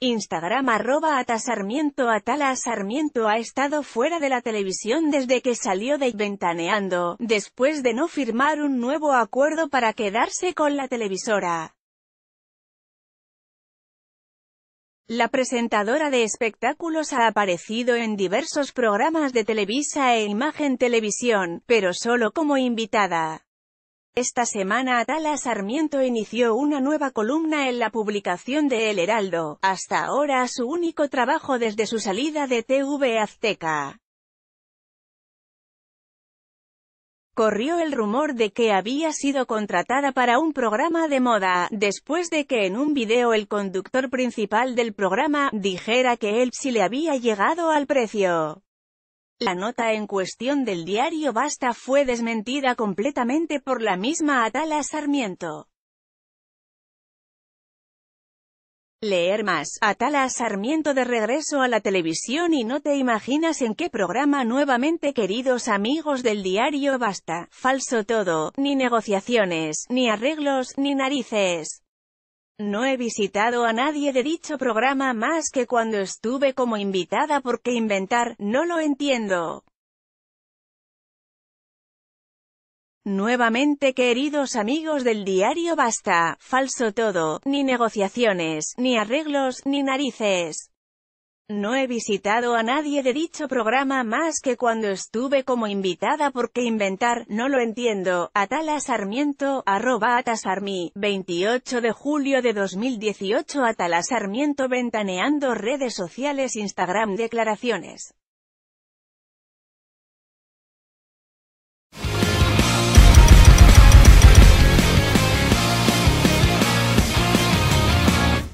Instagram arroba atasarmiento Atala Sarmiento ha estado fuera de la televisión desde que salió de Ventaneando, después de no firmar un nuevo acuerdo para quedarse con la televisora. La presentadora de espectáculos ha aparecido en diversos programas de Televisa e Imagen Televisión, pero solo como invitada. Esta semana Atala Sarmiento inició una nueva columna en la publicación de El Heraldo, hasta ahora su único trabajo desde su salida de TV Azteca. Corrió el rumor de que había sido contratada para un programa de moda, después de que en un video el conductor principal del programa, dijera que él sí le había llegado al precio. La nota en cuestión del diario Basta fue desmentida completamente por la misma Atala Sarmiento. Leer más, Atala Sarmiento de regreso a la televisión y no te imaginas en qué programa nuevamente queridos amigos del diario Basta, falso todo, ni negociaciones, ni arreglos, ni narices. No he visitado a nadie de dicho programa más que cuando estuve como invitada porque inventar, no lo entiendo. Nuevamente queridos amigos del diario Basta, falso todo, ni negociaciones, ni arreglos, ni narices. No he visitado a nadie de dicho programa más que cuando estuve como invitada porque inventar, no lo entiendo, Atala Sarmiento, arroba atasarmi, 28 de julio de 2018 Atala Sarmiento ventaneando redes sociales Instagram declaraciones.